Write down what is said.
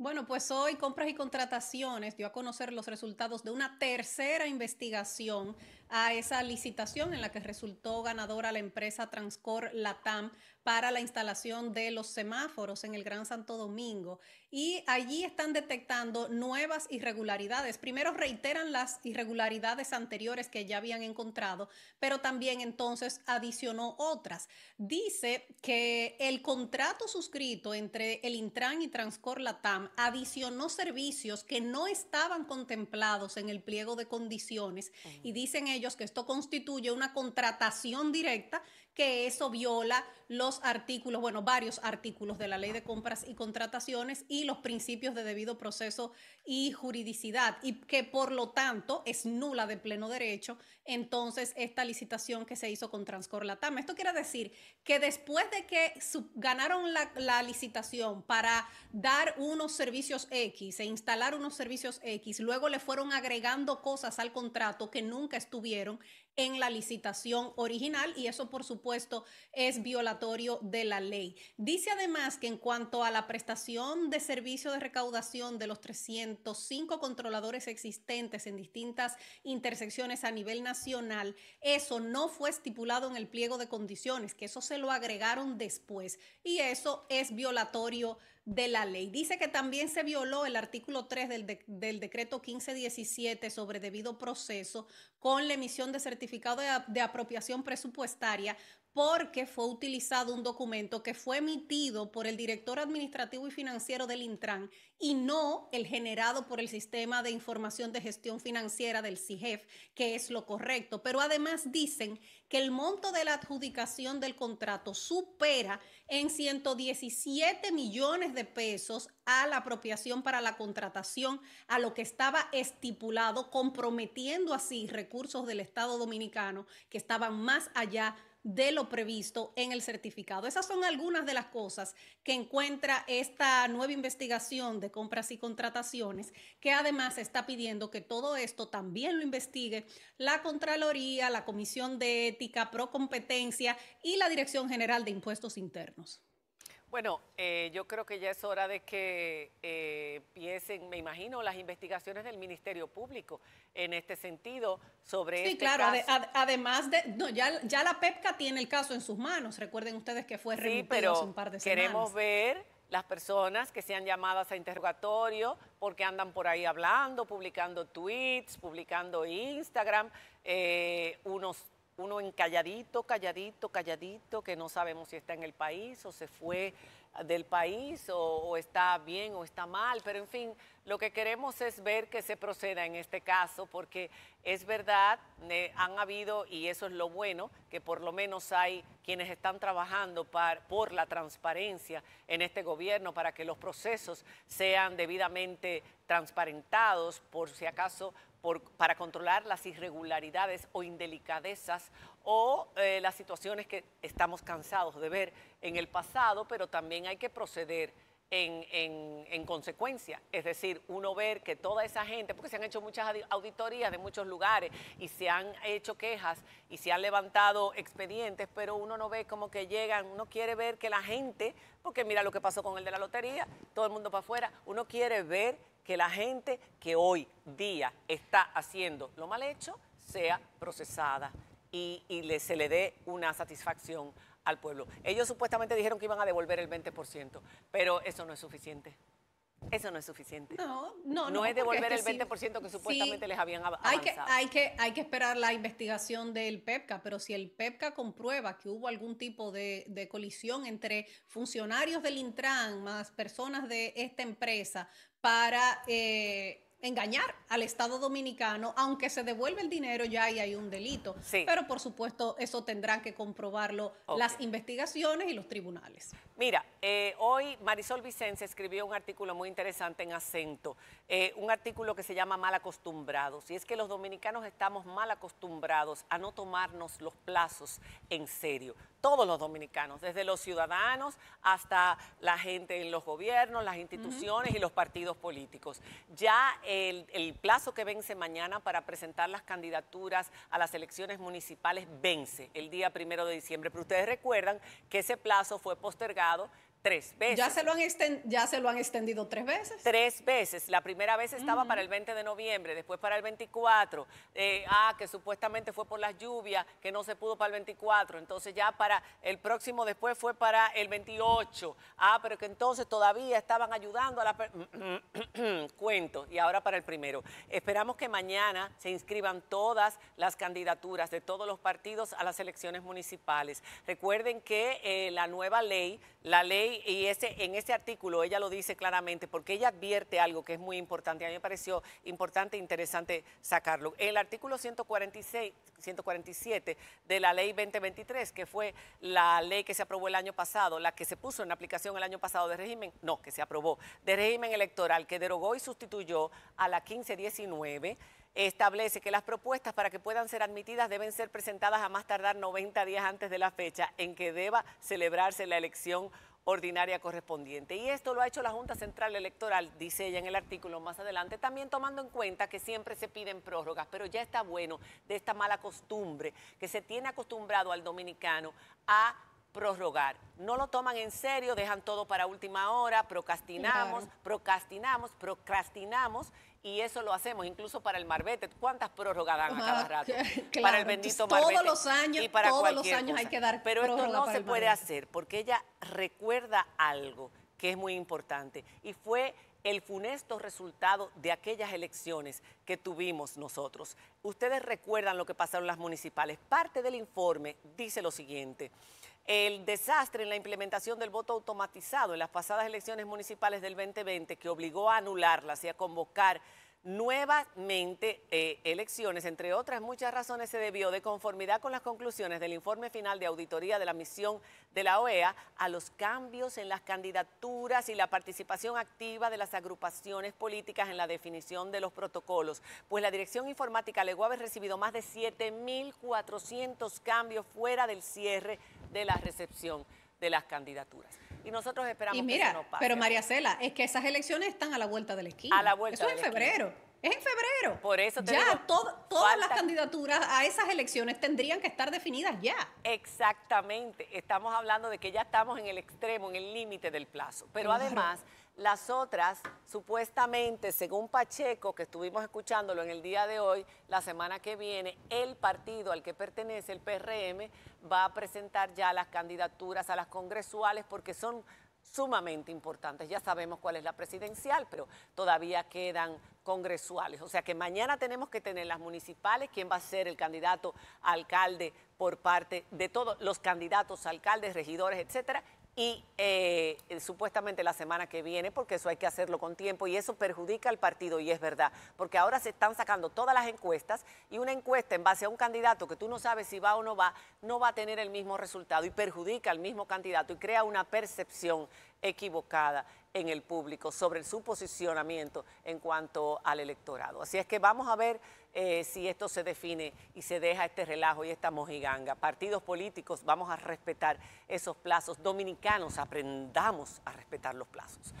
Bueno, pues hoy Compras y Contrataciones dio a conocer los resultados de una tercera investigación a esa licitación en la que resultó ganadora la empresa Transcor Latam para la instalación de los semáforos en el Gran Santo Domingo. Y allí están detectando nuevas irregularidades. Primero reiteran las irregularidades anteriores que ya habían encontrado, pero también entonces adicionó otras. Dice que el contrato suscrito entre el Intran y Transcor Latam adicionó servicios que no estaban contemplados en el pliego de condiciones y dicen ellos que esto constituye una contratación directa que eso viola los artículos, bueno, varios artículos de la Ley de Compras y Contrataciones y los principios de debido proceso y juridicidad y que por lo tanto es nula de pleno derecho entonces esta licitación que se hizo con Transcor Latam. Esto quiere decir que después de que ganaron la, la licitación para dar unos servicios X e instalar unos servicios X, luego le fueron agregando cosas al contrato que nunca estuvieron en la licitación original y eso por supuesto es violatorio de la ley. Dice además que en cuanto a la prestación de servicio de recaudación de los 305 controladores existentes en distintas intersecciones a nivel nacional, eso no fue estipulado en el pliego de condiciones, que eso se lo agregaron después y eso es violatorio de la ley. Dice que también se violó el artículo 3 del, del decreto 1517 sobre debido proceso con la emisión de certificado de apropiación presupuestaria porque fue utilizado un documento que fue emitido por el director administrativo y financiero del Intran y no el generado por el sistema de información de gestión financiera del CIGEF, que es lo correcto. Pero además dicen que el monto de la adjudicación del contrato supera en 117 millones de pesos a la apropiación para la contratación, a lo que estaba estipulado, comprometiendo así recursos del Estado dominicano que estaban más allá de lo previsto en el certificado. Esas son algunas de las cosas que encuentra esta nueva investigación de compras y contrataciones, que además está pidiendo que todo esto también lo investigue la Contraloría, la Comisión de Ética, pro competencia y la Dirección General de Impuestos Internos. Bueno, eh, yo creo que ya es hora de que eh, empiecen, me imagino, las investigaciones del Ministerio Público en este sentido sobre sí, este claro, además de, no, ya, la PEPCA tiene el caso en sus manos. Recuerden ustedes que fue remitido pero hace un par de semanas. queremos ver las personas que sean llamadas a interrogatorio porque andan por ahí hablando, publicando tweets, publicando Instagram, eh, unos uno encalladito, calladito, calladito, que no sabemos si está en el país o se fue del país o, está bien o está mal, pero en fin, lo que queremos es ver que se proceda en este caso, porque es verdad, eh, han habido, y eso es lo bueno, que por lo menos hay quienes están trabajando por la transparencia en este gobierno para que los procesos sean debidamente transparentados, por si acaso para controlar las irregularidades o indelicadezas o eh, las situaciones que estamos cansados de ver en el pasado, pero también hay que proceder en, consecuencia. Es decir, uno ver que toda esa gente, porque se han hecho muchas auditorías de muchos lugares y se han hecho quejas y se han levantado expedientes, pero uno no ve como que llegan, uno quiere ver que la gente, porque mira lo que pasó con el de la lotería, todo el mundo para afuera, uno quiere ver que la gente que hoy día está haciendo lo mal hecho sea procesada y, se le dé una satisfacción al pueblo. Ellos supuestamente dijeron que iban a devolver el 20%, pero eso no es suficiente. Eso no es suficiente. No, no, no. No es devolver el 20% que supuestamente les habían avanzado. Hay que, hay, que, hay que esperar la investigación del PEPCA, pero si el PEPCA comprueba que hubo algún tipo de, de colisión entre funcionarios del Intran más personas de esta empresa para eh, engañar al Estado dominicano, aunque se devuelve el dinero, ya y hay un delito. Pero por supuesto, eso tendrán que comprobarlo las investigaciones y los tribunales. Mira, eh, hoy Marisol Vicente escribió un artículo muy interesante en acento, eh, un artículo que se llama Mal acostumbrados, y es que los dominicanos estamos mal acostumbrados a no tomarnos los plazos en serio. Todos los dominicanos, desde los ciudadanos hasta la gente en los gobiernos, las instituciones y los partidos políticos. Ya el, plazo que vence mañana para presentar las candidaturas a las elecciones municipales vence el día primero de diciembre. Pero ustedes recuerdan que ese plazo fue postergado tres veces. Ya se lo han, ya se lo han extendido tres veces. Tres veces. La primera vez estaba para el 20 de noviembre, después para el 24. Eh, ah, que supuestamente fue por las lluvias, que no se pudo para el 24. Entonces ya para el próximo después fue para el 28. Ah, pero que entonces todavía estaban ayudando a la... y ahora para el primero. Esperamos que mañana se inscriban todas las candidaturas de todos los partidos a las elecciones municipales. Recuerden que eh, la nueva ley, la ley, y ese, en ese artículo ella lo dice claramente porque ella advierte algo que es muy importante. A mí me pareció importante e interesante sacarlo. el artículo 146, 147 de la ley 2023, que fue la ley que se aprobó el año pasado, la que se puso en aplicación el año pasado de régimen, no, que se aprobó, de régimen electoral, que derogó y sustituyó a la 1519 establece que las propuestas para que puedan ser admitidas deben ser presentadas a más tardar 90 días antes de la fecha en que deba celebrarse la elección ordinaria correspondiente. Y esto lo ha hecho la Junta Central Electoral, dice ella en el artículo más adelante, también tomando en cuenta que siempre se piden prórrogas, pero ya está bueno de esta mala costumbre que se tiene acostumbrado al dominicano a prorrogar. No lo toman en serio, dejan todo para última hora, procrastinamos, procrastinamos, procrastinamos y eso lo hacemos incluso para el marbete. ¿Cuántas prórrogas dan a cada rato? Para el bendito marbete. Todos los años, y para todos los años hay que dar Pero esto no se puede hacer porque ella recuerda algo que es muy importante y fue el funesto resultado de aquellas elecciones que tuvimos nosotros. Ustedes recuerdan lo que pasaron las municipales. Parte del informe dice lo siguiente el desastre en la implementación del voto automatizado en las pasadas elecciones municipales del 2020 que obligó a anularlas y a convocar nuevamente eh, elecciones, entre otras muchas razones, se debió de conformidad con las conclusiones del informe final de auditoría de la misión de la OEA a los cambios en las candidaturas y la participación activa de las agrupaciones políticas en la definición de los protocolos, pues la Dirección Informática alegó haber recibido más de 7.400 cambios fuera del cierre de la recepción de las candidaturas. Y nosotros esperamos que eso no pase. Pero María Cela, es que esas elecciones están a la vuelta de la esquina. A la vuelta. Eso es en febrero. Es en febrero. Por eso ya todas las candidaturas a esas elecciones tendrían que estar definidas ya. Exactamente. Estamos hablando de que ya estamos en el extremo, en el límite del plazo. Pero además, las otras, supuestamente, según Pacheco, que estuvimos escuchándolo en el día de hoy, la semana que viene, el partido al que pertenece el PRM va a presentar ya las candidaturas a las congresuales porque son sumamente importantes. Ya sabemos cuál es la presidencial, pero todavía quedan congresuales. O sea que mañana tenemos que tener las municipales, quién va a ser el candidato alcalde por parte de todos los candidatos, alcaldes, regidores, etcétera, y eh, supuestamente la semana que viene, porque eso hay que hacerlo con tiempo y eso perjudica al partido y es verdad, porque ahora se están sacando todas las encuestas y una encuesta en base a un candidato que tú no sabes si va o no va, no va a tener el mismo resultado y perjudica al mismo candidato y crea una percepción equivocada en el público sobre su posicionamiento en cuanto al electorado. Así es que vamos a ver eh, si esto se define y se deja este relajo y esta mojiganga. Partidos políticos, vamos a respetar esos plazos. Dominicanos, aprendamos a respetar los plazos.